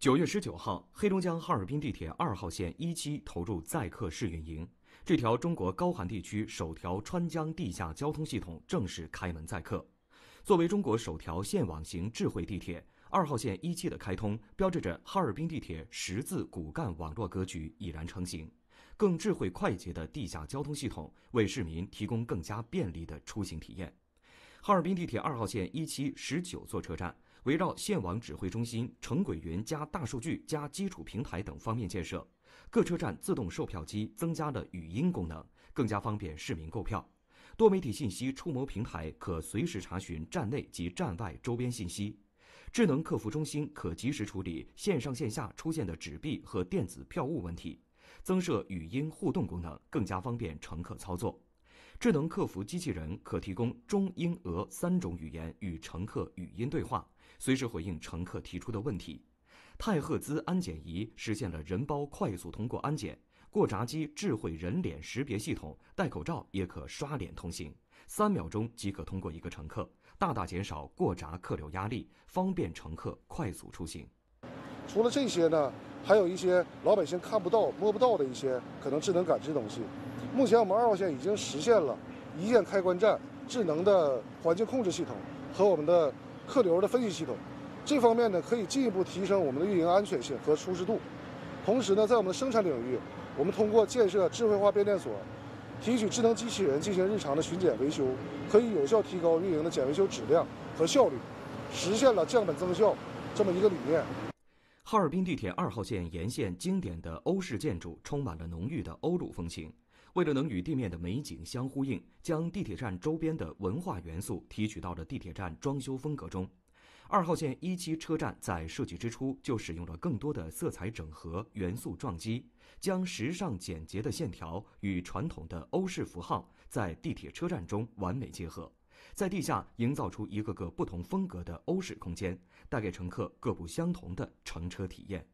九月十九号，黑龙江哈尔滨地铁二号线一期投入载客试运营。这条中国高寒地区首条川江地下交通系统正式开门载客。作为中国首条线网型智慧地铁，二号线一期的开通，标志着哈尔滨地铁十字骨干网络格局已然成型。更智慧、快捷的地下交通系统，为市民提供更加便利的出行体验。哈尔滨地铁二号线一期十九座车站。围绕线网指挥中心、城轨云、加大数据、加基础平台等方面建设，各车站自动售票机增加了语音功能，更加方便市民购票。多媒体信息触摸平台可随时查询站内及站外周边信息。智能客服中心可及时处理线上线下出现的纸币和电子票务问题。增设语音互动功能，更加方便乘客操作。智能客服机器人可提供中英俄三种语言与乘客语音对话，随时回应乘客提出的问题。太赫兹安检仪实现了人包快速通过安检。过闸机智慧人脸识别系统，戴口罩也可刷脸通行，三秒钟即可通过一个乘客，大大减少过闸客流压力，方便乘客快速出行。除了这些呢，还有一些老百姓看不到、摸不到的一些可能智能感知东西。目前，我们二号线已经实现了一键开关站智能的环境控制系统和我们的客流的分析系统。这方面呢，可以进一步提升我们的运营安全性和舒适度。同时呢，在我们的生产领域，我们通过建设智慧化变电所，提取智能机器人进行日常的巡检维修，可以有效提高运营的检维修质量和效率，实现了降本增效这么一个理念。哈尔滨地铁二号线沿线经典的欧式建筑，充满了浓郁的欧陆风情。为了能与地面的美景相呼应，将地铁站周边的文化元素提取到了地铁站装修风格中。二号线一期车站在设计之初就使用了更多的色彩整合元素撞击，将时尚简洁的线条与传统的欧式符号在地铁车站中完美结合，在地下营造出一个个不同风格的欧式空间，带给乘客各不相同的乘车体验。